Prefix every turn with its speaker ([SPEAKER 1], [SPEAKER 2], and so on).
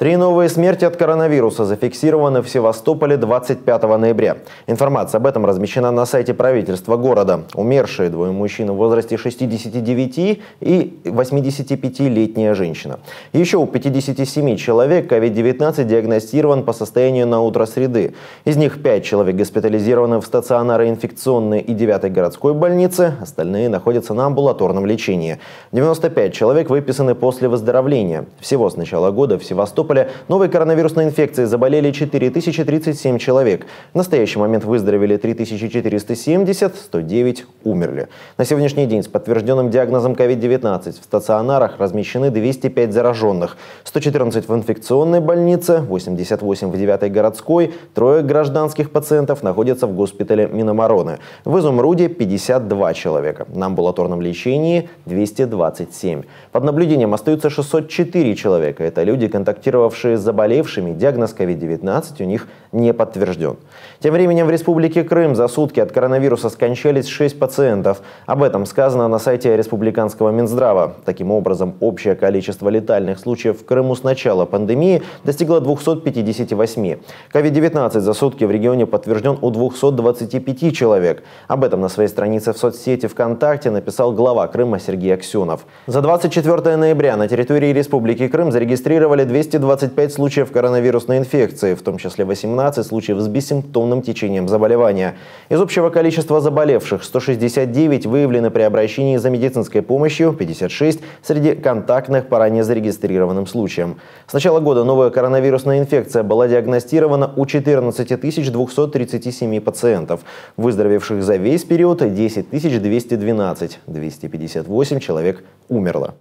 [SPEAKER 1] Три новые смерти от коронавируса зафиксированы в Севастополе 25 ноября. Информация об этом размещена на сайте правительства города. Умершие двое мужчин в возрасте 69 и 85-летняя женщина. Еще у 57 человек COVID-19 диагностирован по состоянию на утро среды. Из них 5 человек госпитализированы в стационары инфекционной и 9 городской больницы, остальные находятся на амбулаторном лечении. 95 человек выписаны после выздоровления. Всего с начала года в Севастополе Севастополя новой коронавирусной инфекцией заболели 4037 человек. В настоящий момент выздоровели 3470, 109 умерли. На сегодняшний день с подтвержденным диагнозом COVID-19 в стационарах размещены 205 зараженных, 114 в инфекционной больнице, 88 в 9 городской, трое гражданских пациентов находятся в госпитале Минамороны. В Изумруде 52 человека, на амбулаторном лечении 227. Под наблюдением остаются 604 человека. Это люди, контактировавшие контактировавшие с заболевшими, диагноз COVID-19 у них не подтвержден. Тем временем в Республике Крым за сутки от коронавируса скончались 6 пациентов. Об этом сказано на сайте республиканского Минздрава. Таким образом, общее количество летальных случаев в Крыму с начала пандемии достигло 258. COVID-19 за сутки в регионе подтвержден у 225 человек. Об этом на своей странице в соцсети ВКонтакте написал глава Крыма Сергей Аксенов. За 24 ноября на территории Республики Крым зарегистрировали 220 25 случаев коронавирусной инфекции, в том числе 18 случаев с бессимптомным течением заболевания. Из общего количества заболевших 169 выявлены при обращении за медицинской помощью, 56 среди контактных по ранее зарегистрированным случаям. С начала года новая коронавирусная инфекция была диагностирована у 14 237 пациентов, выздоровевших за весь период 10 212, 258 человек умерло.